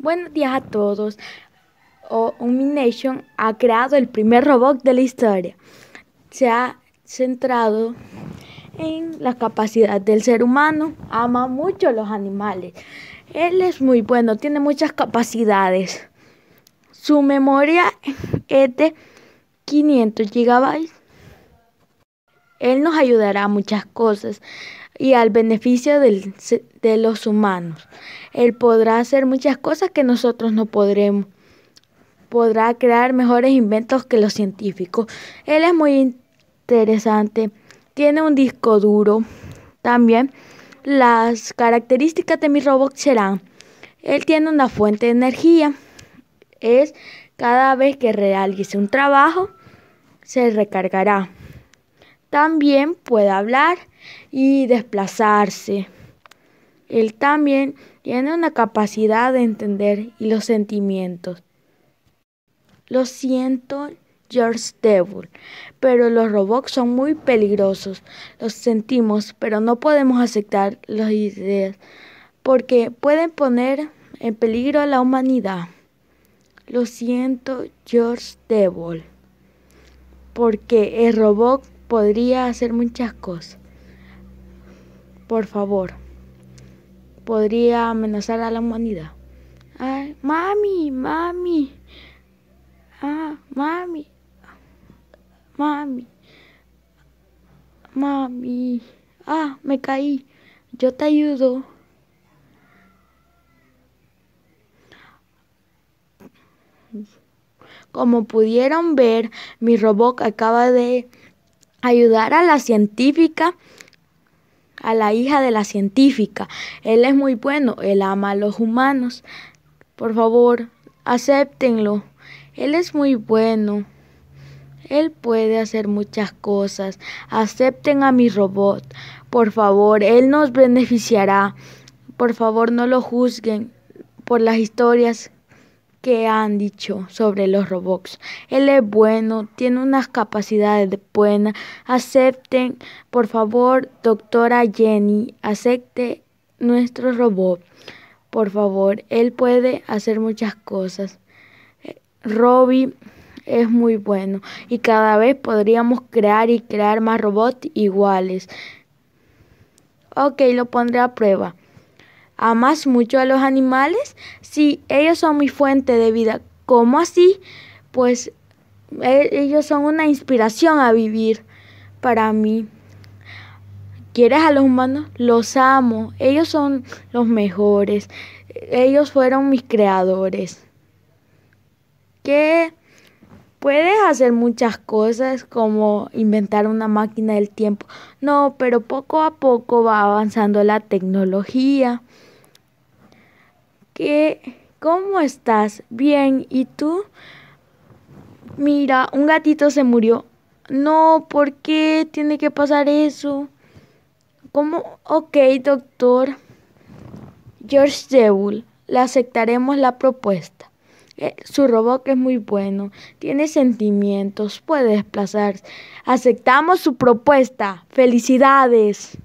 Buenos días a todos. un ha creado el primer robot de la historia. Se ha centrado en la capacidad del ser humano. Ama mucho los animales. Él es muy bueno, tiene muchas capacidades. Su memoria es de 500 gigabytes, Él nos ayudará a muchas cosas y al beneficio de los humanos. Él podrá hacer muchas cosas que nosotros no podremos. Podrá crear mejores inventos que los científicos. Él es muy interesante. Tiene un disco duro. También las características de mi robot serán. Él tiene una fuente de energía. Es cada vez que realice un trabajo, se recargará. También puede hablar y desplazarse. Él también tiene una capacidad de entender y los sentimientos. Lo siento, George Devil, pero los robots son muy peligrosos. Los sentimos, pero no podemos aceptar las ideas porque pueden poner en peligro a la humanidad. Lo siento, George Devil, porque el robot podría hacer muchas cosas. Por favor. Podría amenazar a la humanidad. Ay, mami, mami. Ah, mami. Mami. Mami. Ah, me caí. Yo te ayudo. Como pudieron ver, mi robot acaba de ayudar a la científica a la hija de la científica. Él es muy bueno, él ama a los humanos. Por favor, acéptenlo. Él es muy bueno. Él puede hacer muchas cosas. Acepten a mi robot. Por favor, Él nos beneficiará. Por favor, no lo juzguen por las historias que han dicho sobre los robots. Él es bueno, tiene unas capacidades buenas Acepten, por favor, doctora Jenny, acepte nuestro robot. Por favor, él puede hacer muchas cosas. Eh, Robby es muy bueno y cada vez podríamos crear y crear más robots iguales. Ok, lo pondré a prueba. ¿Amas mucho a los animales? Sí, ellos son mi fuente de vida. ¿Cómo así? Pues e, ellos son una inspiración a vivir para mí. ¿Quieres a los humanos? Los amo. Ellos son los mejores. Ellos fueron mis creadores. ¿Qué? Puedes hacer muchas cosas como inventar una máquina del tiempo. No, pero poco a poco va avanzando la tecnología. ¿Qué, ¿Cómo estás? Bien, ¿y tú? Mira, un gatito se murió. No, ¿por qué tiene que pasar eso? ¿Cómo? Ok, doctor. George Jewell, le aceptaremos la propuesta. Eh, su robot es muy bueno, tiene sentimientos, puede desplazarse. Aceptamos su propuesta. ¡Felicidades!